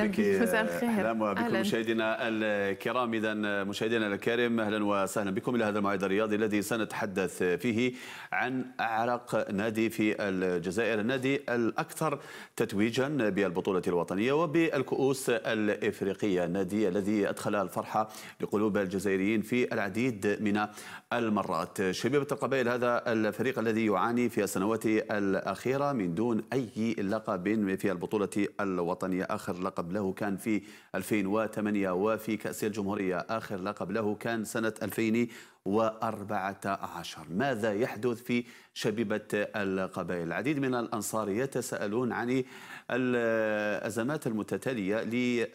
اهلا بك مساء الخير اهلا بكم مشاهدينا الكرام اذا مشاهدينا الكرام اهلا وسهلا بكم الى هذا الموعد الرياضي الذي سنتحدث فيه عن اعرق نادي في الجزائر النادي الاكثر تتويجا بالبطوله الوطنيه وبالكؤوس الافريقيه النادي الذي ادخل الفرحه لقلوب الجزائريين في العديد من المرات شبيبه القبائل هذا الفريق الذي يعاني في السنوات الاخيره من دون اي لقب في البطوله الوطنيه اخر لقب لقب له كان في 2008 وفي كأس الجمهورية آخر لقب له كان سنة 2000 عشر ماذا يحدث في شبيبة القبائل العديد من الأنصار يتساءلون عن الأزمات المتتالية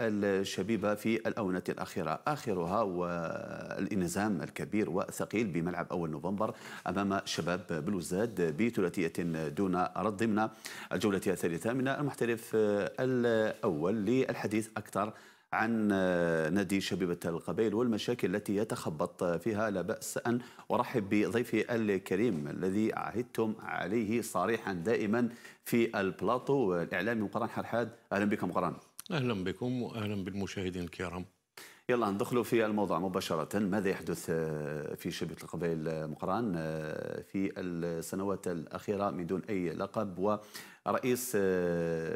للشبيبة في الأونة الأخيرة آخرها والإنزام الكبير والثقيل بملعب أول نوفمبر أمام شباب بلوزاد بثلاثية دون رد ضمن الجولة الثالثة من المحترف الأول للحديث أكثر عن نادي شبيبة القبائل والمشاكل التي يتخبط فيها لا بأس أن أرحب بضيفي الكريم الذي عهدتم عليه صريحا دائما في البلاطو الإعلامي مقران حرحاد أهلا بكم مقران أهلا بكم وأهلا بالمشاهدين الكرام يلا ندخلوا في الموضوع مباشرة ماذا يحدث في شبيبة القبائل مقران في السنوات الأخيرة من دون أي لقب ورئيس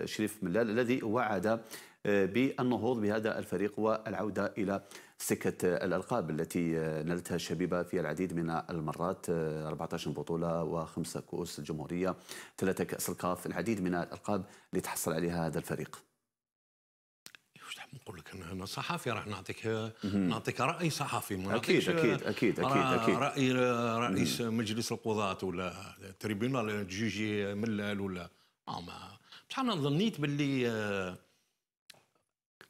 شريف ملال الذي وعد بالنهوض بهذا الفريق والعودة إلى سكة الألقاب التي نلتها الشبيبة في العديد من المرات 14 بطولة وخمسة كؤوس الجمهورية ثلاثة كأس الكاف العديد من الألقاب اللي تحصل عليها هذا الفريق نقول لك انا صحفي راح نعطيك نعطيك راي صحفي اكيد اكيد اكيد اكيد اكيد راي رئيس مجلس القضاة ولا تريبيونال جوجي ملال ولا ما بصح انا ظنيت باللي آه،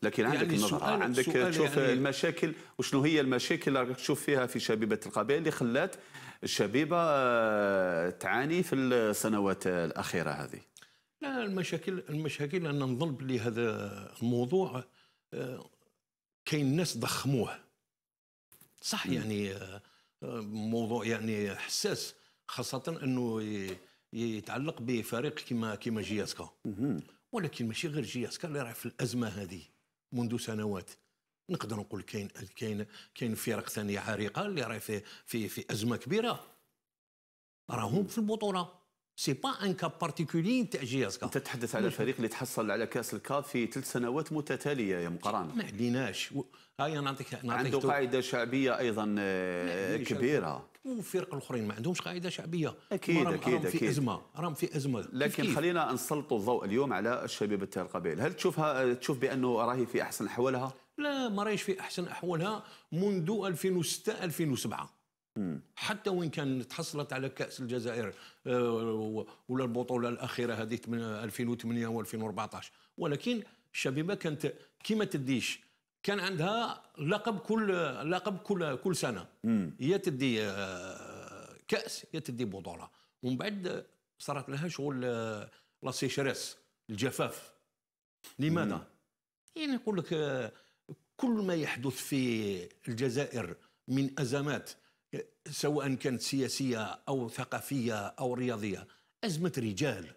لكن عندك يعني النظرة سؤال عندك سؤال تشوف يعني المشاكل وشنو هي المشاكل اللي تشوف فيها في شبيبة القبائل اللي خلات الشبيبة آه، تعاني في السنوات الأخيرة هذه لا المشاكل المشاكل أنا نظن بلي هذا الموضوع آه، كاين ناس ضخموه صح م. يعني آه، موضوع يعني حساس خاصة أنه يتعلق بفريق كما كما جياسكا ولكن ماشي غير جياسكا اللي راه في الأزمة هذه منذ سنوات نقدر نقول كاين كاين كاين فرق ثانيه عريقه اللي راهي في في في ازمه كبيره راهم في البطوله سي با ان كاب بارتيكولي تاع جياسكا انت تتحدث على فريق اللي تحصل على كاس الكاب في ثلاث سنوات متتاليه يا مقران ما عندناش هاي نعطيك نعطيك عنده قاعده شعبيه ايضا آه، كبيره والفرق الاخرين ما عندهمش قاعده شعبيه اكيد اكيد راهم في ازمه راهم في ازمه لكن كيف خلينا نسلطوا الضوء اليوم على الشباب تاع القبائل هل تشوفها تشوف بانه راهي في احسن احوالها لا ما راهيش في احسن احوالها منذ 2006 2007 حتى وين كان تحصلت على كاس الجزائر آه، ولا البطوله الاخيره هذه 2008 و2014 ولكن الشبيبه كانت كي ما تديش كان عندها لقب كل لقب كل كل سنه هي تدي آه، كاس هي تدي بطوله ومن بعد صارت لها شغل آه، لا سيشريس الجفاف لماذا؟ مم. يعني نقول لك آه، كل ما يحدث في الجزائر من ازمات سواء كانت سياسيه او ثقافيه او رياضيه ازمه رجال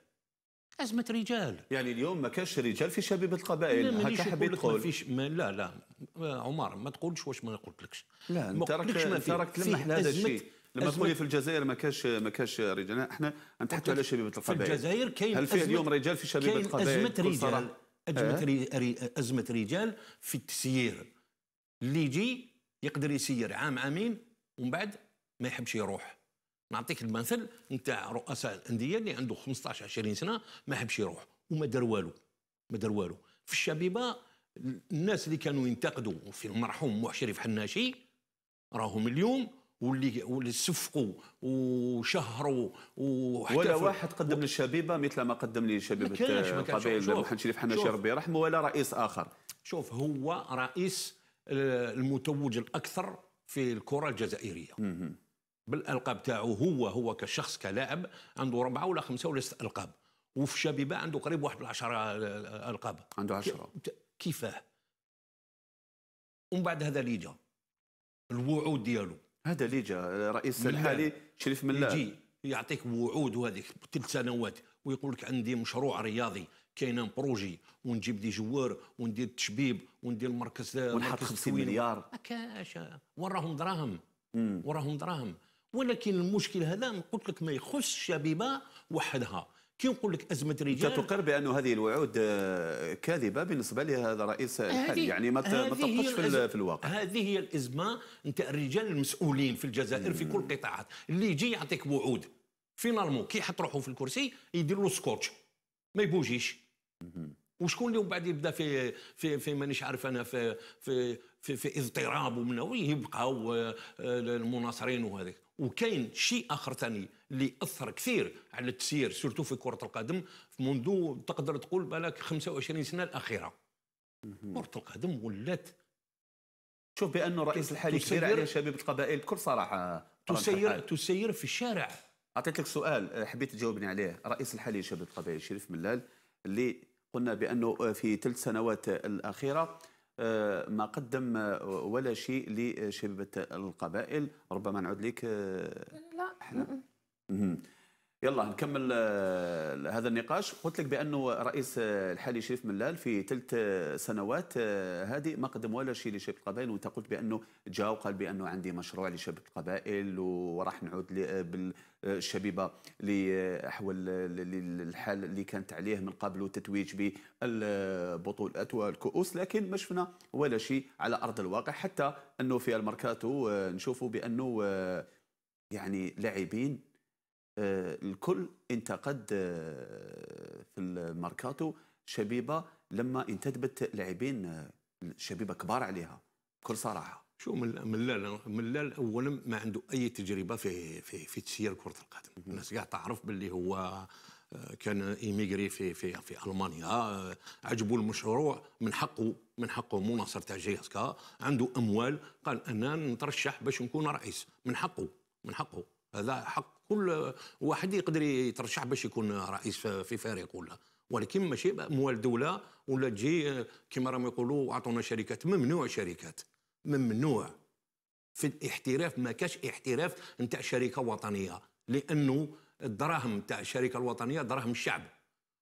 ازمه رجال يعني اليوم ما كانش رجال في شبيبه القبائل هكا حبيت تقول ما فيش ما لا لا آه، عمر ما تقولش واش ما قلتلكش لا انت راك راك تلمح لهذا الشيء لما تقولي في الجزائر ما كاش ما كاش رجال احنا نتحدث على شبيبه القبائل في الجزائر كاين هل في اليوم رجال في شبيبه القبائل ازمه رجال أزمة, ازمه رجال في التسيير اللي يجي يقدر يسير عام عامين ومن بعد ما يحبش يروح نعطيك المثل نتاع رؤساء الانديه اللي عنده 15 20 سنه ما حبش يروح وما دار والو ما دار والو في الشبيبه الناس اللي كانوا ينتقدوا في المرحوم محشرف حناشي راهم اليوم واللي واللي صفقوا وشهروا ولا واحد قدم للشبيبه مثل ما قدم لشبيبه قبيل محمد شريف حناشي ربي يرحمه ولا رئيس اخر شوف هو رئيس المتوج الاكثر في الكره الجزائريه بالالقاب تاعو هو هو كشخص كلاعب عنده اربعه ولا خمسه ولا ست القاب وفي شبيبه عنده قريب واحد العشرة آه، القاب عنده عشرة كيفاه ومن بعد هذا اللي جا الوعود ديالو هذا اللي جا رئيس الحالي شريف ملا يجي يعطيك وعود وهذيك ثلاث سنوات ويقول لك عندي مشروع رياضي كاين بروجي ونجيب دي جوار وندير تشبيب وندير مركز ونحط 50 مليار ما كاش وراهم دراهم وراهم دراهم ولكن المشكل هذا قلت لك ما يخص الشبيبه وحدها كي نقول لك ازمه رجال تقر بان هذه الوعود آه، كاذبه بالنسبه لهذا الرئيس الحالي يعني ما تطبقش في, في الواقع هذه هي الازمه نتاع الرجال المسؤولين في الجزائر في كل القطاعات اللي يجي يعطيك وعود فينالمون كي يحط روحه في الكرسي يدير له سكوتش ما يبوجيش وشكون اللي بعد يبدا في في في مانيش عارف انا في في في, في اضطراب ومنه يبقاو آه، آه، المناصرين وهذاك وكاين شيء اخر ثاني اللي اثر كثير على التسيير سورتو في كره القدم منذ تقدر تقول بالك 25 سنه الاخيره كره القدم ولات شوف بانه الرئيس الحالي كبير على شباب القبائل بكل صراحه تسير تسير في الشارع اعطيت لك سؤال آه، حبيت تجاوبني عليه الرئيس الحالي لشباب القبائل شريف ملال اللي قلنا بانه في ثلاث سنوات الاخيره آه، ما قدم آه، ولا شيء لشبه القبائل ربما نعود لك آه، لا يلا نكمل آه، هذا النقاش قلت لك بانه الرئيس آه، الحالي شريف ملال في ثلاث آه، سنوات هذه ما قدم ولا شيء لشبكه القبائل وانت قلت بانه جا وقال بانه عندي مشروع لشبكه القبائل وراح نعود بالشبيبه لاحوال الحال اللي كانت عليه من قبل والتتويج بالبطولات والكؤوس لكن ما شفنا ولا شيء على ارض الواقع حتى انه في الماركاتو نشوفوا بانه يعني لاعبين آه، الكل انتقد آه، في الماركاتو شبيبه لما انتدبت لاعبين آه، شبيبه كبار عليها بكل صراحه شو ملال ملال اولا ما عنده اي تجربه في في في تسيير كره القدم الناس كاع تعرف باللي هو كان ايميغري في في في المانيا عجبوا المشروع من حقه من حقه مناصر تاع جي عنده اموال قال انا نترشح باش نكون رئيس من حقه من حقه هذا حق كل واحد يقدر يترشح باش يكون رئيس في فريق ولا ولكن ماشي موال دوله ولا تجي كما راهم يقولوا اعطونا شركات ممنوع شركات ممنوع في الاحتراف ما كاش احتراف نتاع شركه وطنيه لانه الدراهم تاع الشركه الوطنيه دراهم الشعب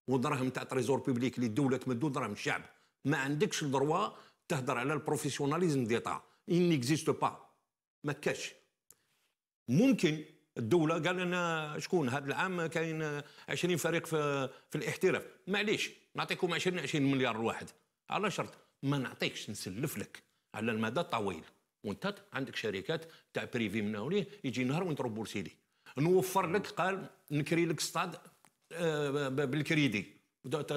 ودراهم تاع تريزور بيبليك اللي الدوله تمدو دراهم الشعب ما عندكش الدروا تهدر على البروفيسيوناليزم ديتا ان اكزيست با ما كاش ممكن الدوله قال لنا شكون هذا العام كاين 20 فريق في, في الاحتراف معليش نعطيكم 20 20 مليار الواحد على شرط ما نعطيكش نسلف لك على المدى الطويل وانت عندك شركات تاع بريفي من هنا يجي نهار وانت بورسي نوفر لك قال نكري لك ستاد آه، بالكريدي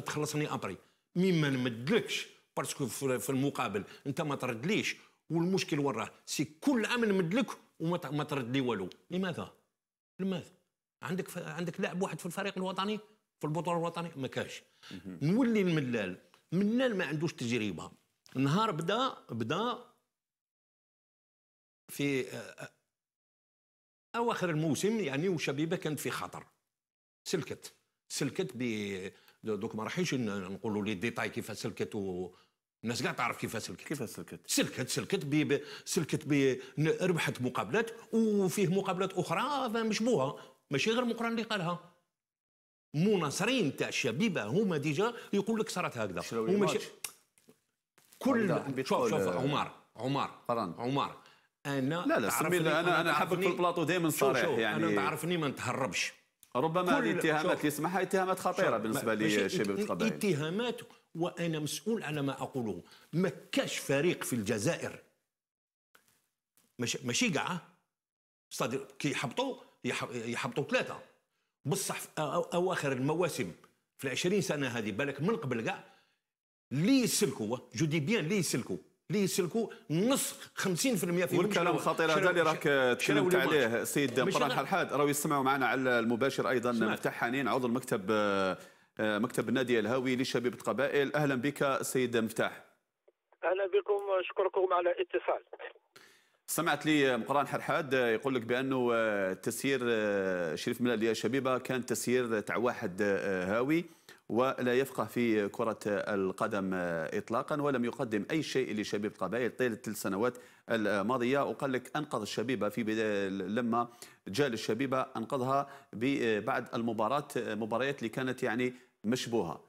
تخلصني ابري مما ما نمدلكش باسكو في المقابل انت ما تردليش والمشكل وراه سي كل عام نمدلك وما ترد لي والو لماذا لماذا؟ عندك ف... عندك لاعب واحد في الفريق الوطني في البطوله الوطنيه ما كاش نولي الملال ملال ما عندوش تجربه نهار بدا بدا في آه، اواخر الموسم يعني وشبيبه كانت في خطر سلكت سلكت ب دوك ما راحينش نقولوا لي ديتاي كيف سلكت و... الناس كاع تعرف كيفاش سلكت كيفاش سلكت سلكت سلكت بي سلكت بي ربحت مقابلات وفيه مقابلات اخرى مشبوهه ماشي غير مقران اللي قالها مناصرين تاع الشبيبه هما ديجا يقول لك صارت هكذا وماشي كل شوف شوف عمر عمر فران. عمر انا لا لا انا انا حبك في البلاطو دائما صريح يعني انا تعرفني ما نتهربش ربما هذه الاتهامات اللي يسمعها اتهامات خطيره بالنسبه لشباب القبائل اتهامات وانا مسؤول على ما اقوله ما كاش فريق في الجزائر ماشي كاع كي يحبطوا يحبطوا ثلاثه بصح اواخر المواسم في العشرين سنه هذه بالك من قبل كاع اللي يسلكوا جو دي بيان اللي يسلكوا اللي يسلكوا نص 50% في والكلام الخطير هذا اللي راك تكلمت عليه السيد مراح الحاد راهو يسمعوا معنا على المباشر ايضا مفتاح حنين عضو المكتب آه، مكتب النادي الهاوي لشباب القبائل اهلا بك السيد مفتاح اهلا بكم اشكركم على الاتصال سمعت لي مقران حرحاد يقول لك بانه آه، تسيير آه، شريف ملا اللي شبيبه كان تسيير تاع واحد هاوي ولا يفقه في كرة القدم إطلاقا ولم يقدم أي شيء لشبيب القبائل طيلة السنوات الماضية وقال لك أنقذ الشبيبة في بداية لما جاء للشبيبة أنقذها بعد المباراة مباريات اللي كانت يعني مشبوهة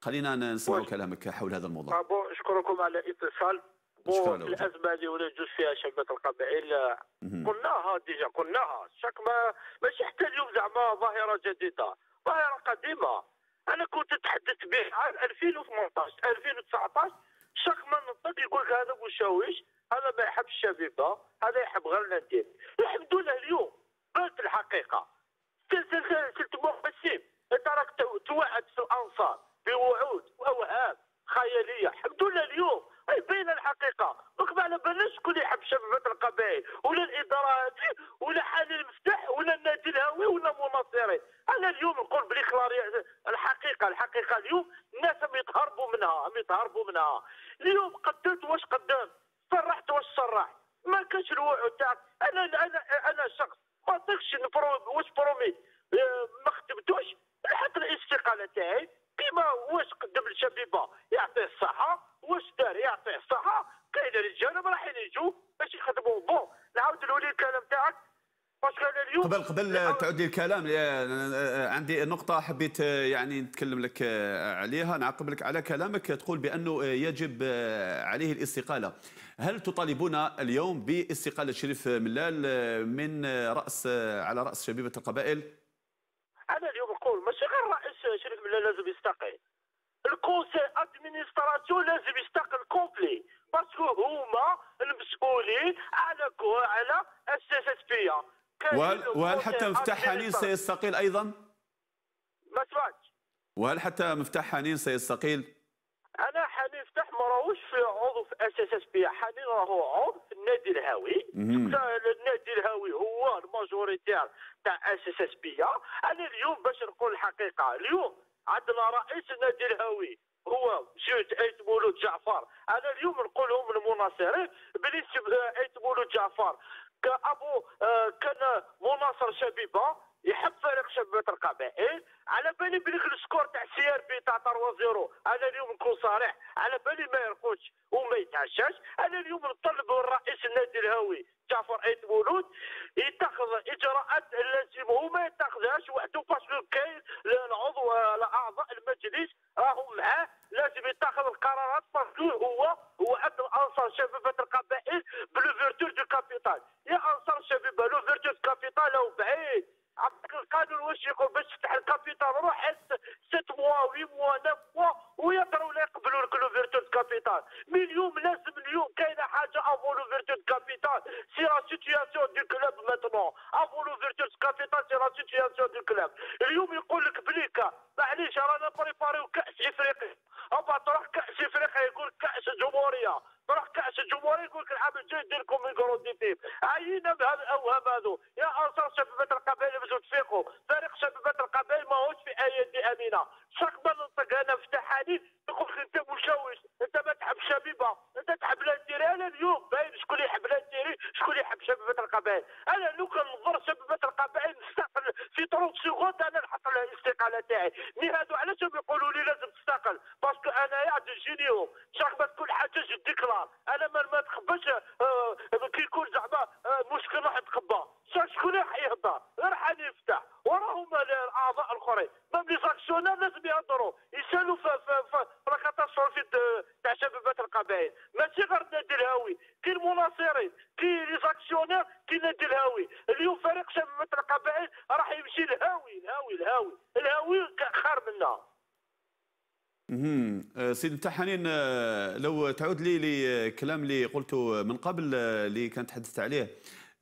خلينا نسمع كلامك حول هذا الموضوع أشكركم على الاتصال بو الأزمة اللي ولجت فيها شبيبة القبائل قلناها ديجا قلناها الشك ما ماشي يحتاجوا زعما ظاهرة جديدة ظاهرة قديمة انا كنت تحدثت به عام 2018 2019 شاك ما يقول هذا مشاويش هذا ما يحب الشبيبه هذا يحب غير النديم الحمد لله اليوم قلت الحقيقه سلسله مقسم انت راك توعد في الانصار بوعود واوهام خياليه الحمد لله اليوم قبل تعودي الكلام عندي نقطة حبيت يعني نتكلم لك عليها نعقب لك على كلامك تقول بأنه يجب عليه الاستقالة هل تطالبون اليوم باستقالة شريف ملال من رأس على رأس شبيبة القبائل؟ أنا اليوم نقول ماشي غير رئيس شريف ملال لازم يستقيل الكونسي ادمينستراسيون لازم يستقل كومبلي باسكو هما المسؤولين على على اس اس بي وهل, وهل حتى مفتاح حنين سيستقيل أيضا؟ ما سمعتش وهل حتى مفتاح حنين سيستقيل؟ أنا حنين مفتاح ما راهوش في عضو في اس اس اس بي حنين راهو عضو في النادي الهاوي النادي الهاوي هو الماجوريتير تاع اس اس اس بي أنا اليوم باش نقول الحقيقة اليوم عندنا رئيس النادي الهاوي هو سيد ايت مولود جعفر انا اليوم نقول لهم المناصرين بلي آه، ايت مولود جعفر كابو آه، كان مناصر شبيبه يحب فريق شبيبه القبائل على بالي بليك السكور تاع سي ار بي تاع 3 0 انا اليوم نكون صريح على بالي ما يرقدش وما يتعشاش انا اليوم نطلب من رئيس النادي الهوي جعفر عيد مولود يتخذ اجراءات لازم هو ما يتخذهاش وحده باسكو كاين العضو الاعضاء المجلس راهم معاه لازم يتخذ القرارات باسكو هو هو عبد الانصار شباب الحديث يقول لك انت مشوش انت ما تحب شبيبه انت تحب لا الجزائر انا اليوم باين شكون يحب لا الجزائر شكون يحب شبيبه القبائل انا لو كان نظر شبيبه القبائل نستقل في 30 سكوند انا نحط الاستقاله تاعي مي هادو علاش يقولوا لي لازم تستقل باسكو انايا تجينيهم شاك ما تكون حاجه ديكلار انا ما اها سيد نتاع حنين آه، لو تعود لي لكلام اللي قلته من قبل آه، اللي كان تحدثت عليه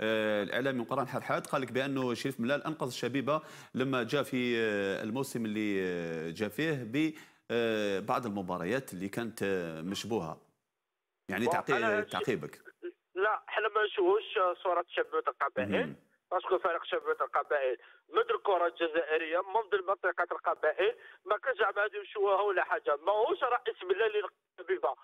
آه، الاعلامي مقران حرحات قال لك بانه شريف ملال انقذ الشبيبه لما جاء في الموسم اللي جاء فيه ببعض المباريات اللي كانت مشبوهه يعني تعقيبك لا احنا ما نشوفوش صوره شبيبه تقع بعين باسكو فريق شباب القبائل مدركو الكره الجزائريه منذ منطقه القبائل ما كانش عباد يمشوها ولا حاجه ماهوش رئيس بلال الحبيبه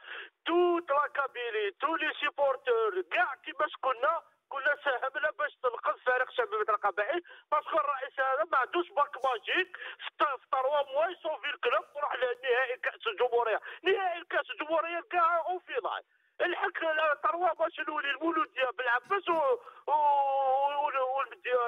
توت لاكابيلي تو لي سيبورتور كاع كيفاش كنا كنا ساهمنا باش تنقذ فريق شباب القبائل باسكو الرئيس هذا ما عندوش باك ماجيك في تروا موا يسوفي الكلوب وراح لنهائي كاس الجمهوريه نهائي كاس الجمهوريه كاع اون فينال الحق تروا باش نولي المولوديه بالعباس و... و... بديو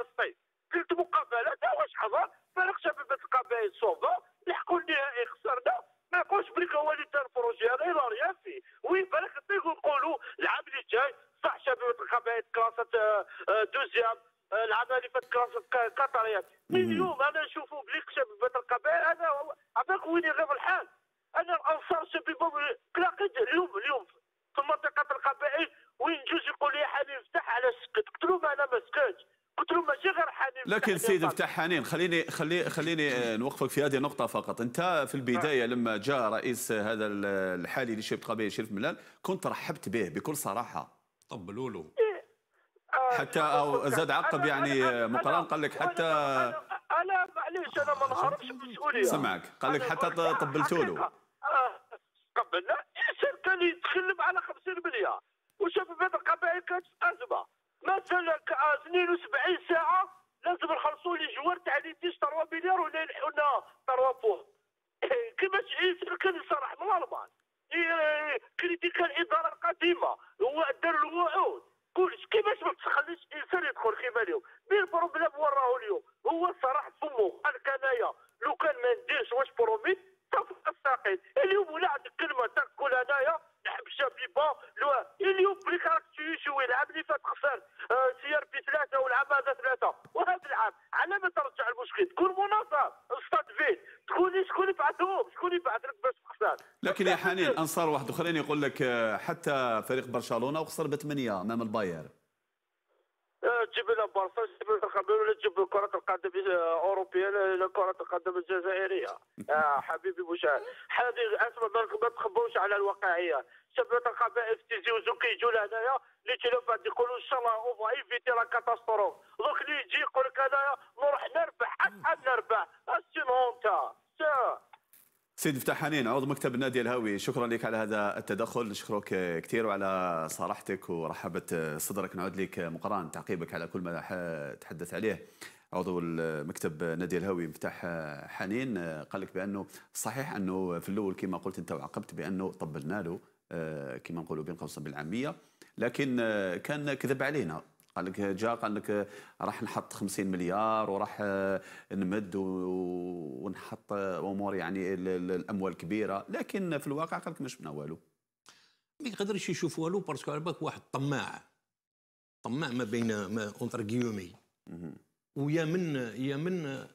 الصيد آه، ثلاث مقابلات واش حضر فرق شباب القبائل صوفا لحقوا النهائي خسرنا ما بريك هو اللي دار البروجي هذا لا ريان فيه وين فرق نقولوا العام اللي جاي صح شباب القبائل كلاسة آه، آه، دوزيام العام اللي فات كلاسات قطريات من اليوم انا نشوفوا بلي شباب القبائل انا عباك وين يغير الحال انا الانصار شباب تلاقيت اليوم اليوم في منطقه القبائل وين جوج يفتح على سكت قلت لهم انا ما سكتش قلت لهم ماشي غير حنين لكن سيد مفتاح حنين خليني خلي خليني آه، نوقفك في هذه النقطه فقط انت في البدايه آه. لما جاء رئيس هذا الحالي لشبه قبيل شريف ملال كنت رحبت به بكل صراحه طبلوا له آه، حتى او زاد عقب يعني مقران قال لك حتى انا معليش انا ما نهربش المسؤوليه سمعك قال لك حتى طبلتوا له آه، قبلنا ياسر كان يتكلم على 50 مليار وشوف بعض القبائل كانت في ازمه مثلا 72 ساعه لازم نخلصوا لي جوار تاع لي ديش 3 مليار ولا يلحونا لنا 3 بوان كيفاش عيسى كان يصرح من الالمان كريتيكا الاداره القديمه هو دار الوعود كلش كيفاش ما تخليش انسان يدخل خيمه اليوم بروبليم البروبليم راهو اليوم هو صرح فمه قال انايا لو كان ما نديرش واش بروميت تفقد الساقين اليوم ولا عندك كلمه تقول انايا لو اليوم تيجي ويلعب فات خسر آه، بي ثلاثه ولعب هذا ثلاثه وهذا العام على ما ترجع المشكل تكون استاد تكون شكون يبعثهم شكون يبعث لك باش تخسر لكن يا حنين انصار واحد اخرين يقول لك آه، حتى فريق برشلونه وخسر بثمانيه امام الباير تجيب لنا بارسا تجيب لنا ولا تجيب كرة القدم الأوروبية آه، ولا كرة القدم الجزائرية يا حبيبي مشاهد هذه أسمى ما تخبوش على الواقعية شباب القبائل في وزو كيجوا لهنايا اللي تلفات يقولوا ان شاء الله اوف ايفيتي لا كاتاستروف دوك اللي يجي يقول لك انايا نروح نربح حتى نربح سينون انت سيد فتح حنين عضو مكتب النادي الهاوي شكرا لك على هذا التدخل نشكرك كثير وعلى صراحتك ورحابة صدرك نعود لك مقران تعقيبك على كل ما تحدث عليه عضو مكتب نادي الهاوي مفتاح حنين قال لك بانه صحيح انه في الاول كما قلت انت وعقبت بانه طبلنا له آه، كما نقولوا بين قوسين بالعاميه لكن آه، كان كذب علينا قال لك جا قال لك راح نحط 50 مليار وراح آه، نمد ونحط امور يعني الاموال كبيره لكن في الواقع قال لك ما شفنا والو ما يقدرش يشوف والو باسكو على بالك واحد طماع طماع ما بين ما اونتر كيومي ويا من يا من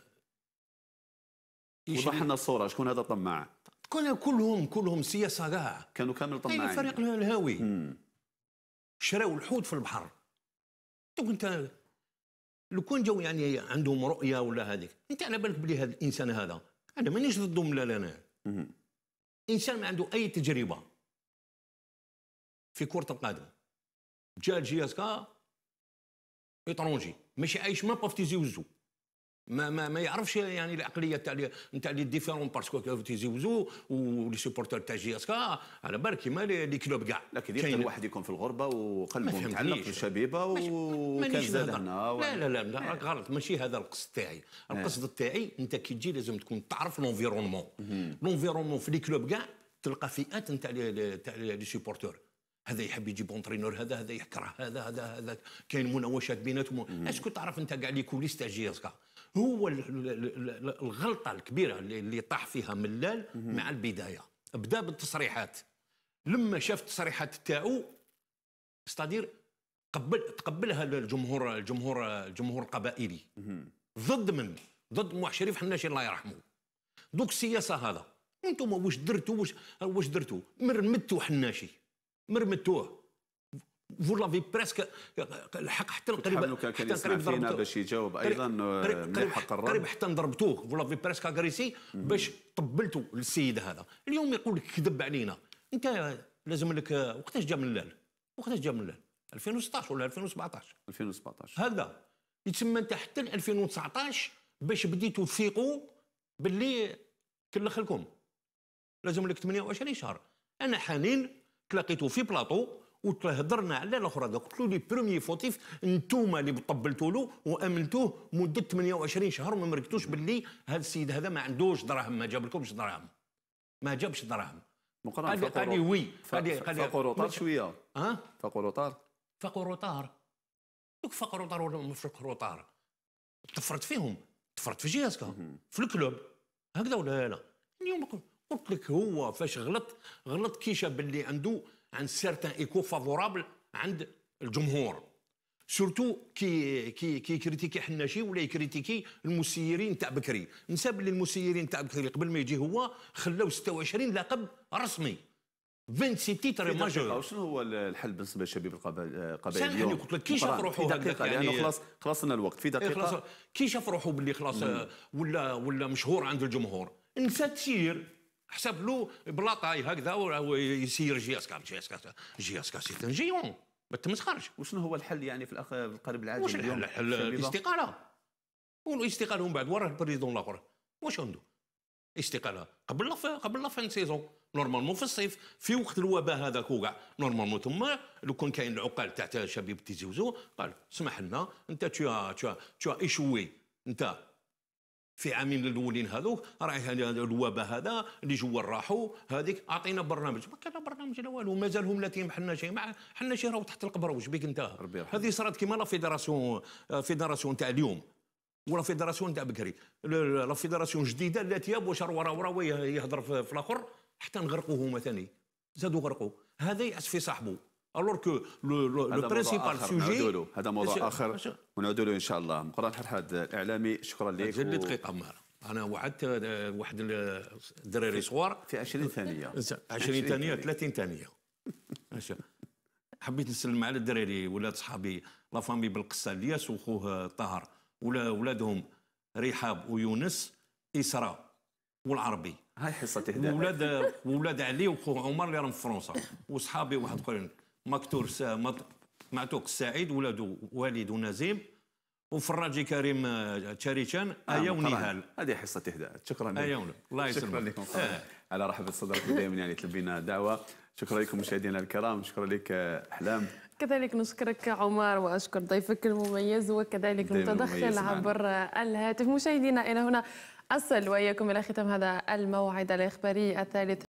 وضح لنا الصوره شكون هذا طماع كانوا كلهم كلهم سياسه كاع كانوا كامل طيب، طماعين الفريق الهاوي شراو الحوت في البحر انت لو كان جاو يعني عندهم رؤيه ولا هذيك انت على بالك بلي هذا الانسان هذا انا مانيش ضدهم لا لا انا انسان ما عنده اي تجربه في كره القدم جا كا اترونجي ماشي عايش ما بافتيزي في تيزي وزو ما ما, ما يعرفش يعني العقليه تاع نتاع لي ديفيرون باسكو تيزيوزو ولي سوبورتور تاع جي اس كا على بالك كيما لي كلوب كاع لكن يقدر الواحد يكون في الغربه وقلبه متعلق بالشبيبه وكان زاد هنا لا لا لا, لا راك يعني. غلط ماشي هذا القصد تاعي نعم. القصد تاعي انت كي تجي لازم تكون تعرف لونفيرونمون لونفيرونمون في لي كلوب كاع تلقى فئات نتاع تاع لي سوبورتور هذا يحب يجيب اونترينور هذا هذا يكره هذا هذا هذا كاين مناوشات بيناتهم اسكو تعرف انت كاع لي كوليس تاع جي اس كا هو الغلطه الكبيره اللي طاح فيها ملال مع البدايه بدا بالتصريحات لما شاف التصريحات تاعو استادير قبل تقبلها الجمهور الجمهور الجمهور القبائلي ضد من ضد موح شريف حناشي الله يرحمه دوك السياسه هذا انتم واش درتوا واش درتوا مرمتوا حناشي مرمدتوه فو لافي بريسك الحق حتى قريب حتى قريب ضربتوه باش يجاوب ايضا قريب آه، قريب, قريب حتى ضربتوه فو لافي بريسك اغريسي باش طبلتو للسيد هذا اليوم يقول لك كذب علينا انت لازم لك وقتاش جا من الليل وقتاش جا من الليل 2016 ولا 2017 2017 هكذا يتسمى انت حتى 2019 باش بديتوا تفيقوا باللي كلخ لكم لازم لك 28 شهر انا حنين تلاقيتو في بلاطو وتهضرنا على الاخرى قلت له لي برومي فوتيف انتوما اللي طبلتوا له وامنتوه مده 28 شهر وما مركتوش باللي هذا السيد هذا ما عندوش دراهم ما جاب لكمش دراهم ما جابش دراهم قال لي وي قال لي قال لي فقر وطار شويه ها فقر وطار فقر وطار دوك فقر وطار ولا فقر وطار تفرت فيهم تفرت في جياسكا في الكلوب هكذا ولا لا اليوم قلت لك هو فاش غلط غلط كي شاف باللي عنده ان سيرتان ايكو فافورابل عند الجمهور سورتو كي كي كي كريتيكي حناشي ولا يكريتيكي المسيرين تاع بكري نساب لي المسيرين تاع بكري قبل ما يجي هو خلاو 26 لقب رسمي 26 تيتر ماجور شنو هو الحل بالنسبه للشباب القبائل اليوم سامحني قلت لك كي شاف روحو دقيقه يعني, يعني خلاص خلاص لنا الوقت في دقيقه إيه، كي شاف روحو باللي خلاص ولا ولا مشهور عند الجمهور نسى تسير حسب له بلاطه هكذا ويسير جي اس كار جي اس كار جي اس كار سيت ان جيون ما تمسخرش وشنو هو الحل يعني في الاخ القريب العاجل واش الحل الحل الاستقاله والاستقاله من بعد وراه البريزون الاخر واش عنده استقاله قبل قبل لا فان سيزون نورمالمون في الصيف في وقت الوباء هذاك كاع نورمالمون ثم لو كان كاين العقال تاع شبيب تيزوزو قال سمح لنا انت تو تو ايشوي انت في عامين الاولين هذوك راه الوباء هذا اللي جوا راحوا هذيك اعطينا برنامج ما كان برنامج لا والو مازالهم لا تيم حنا شي مع حنا شي راهو تحت القبر واش بيك انت هذه صارت كيما لا فيدراسيون فيدراسيون تاع اليوم ولا فيدراسيون تاع بكري لا فيدراسيون جديده لا تياب واش ورا راه يهضر في الاخر حتى نغرقوه هما ثاني زادوا غرقوا هذا يعس في صاحبه الور كو لو برينسيبال سوجي هذا موضوع اخر ونعود له ان شاء الله مقران حرحاد الاعلامي شكرا لك جلي دقيقه عمار انا وعدت آه، واحد الدراري صغار في 20 ثانيه 20 ثانيه 30 ثانيه حبيت نسلم على الدراري ولاد صحابي لا فامي بالقصه الياس وخوه آه، طاهر ولا ولادهم رحاب ويونس اسراء والعربي هاي حصه اهداء ولاد آه، ولاد علي وخوه عمر اللي راهم في فرنسا وصحابي واحد اخرين مكتور معتوق السعيد ولادو والد نزيب وفراجي كريم آه، تشاريشان نعم، ايا ونهال هذه حصه تهدأ شكرا لك ايا الله يسلمك شكرا لكم آه. على رحب صدرك دائما يعني تلبينا دعوه شكرا لكم مشاهدينا الكرام شكرا لك آه، احلام كذلك نشكرك عمر واشكر ضيفك المميز وكذلك المتدخل نعم. عبر الهاتف مشاهدينا الى هنا اصل واياكم الى ختام هذا الموعد الاخباري الثالث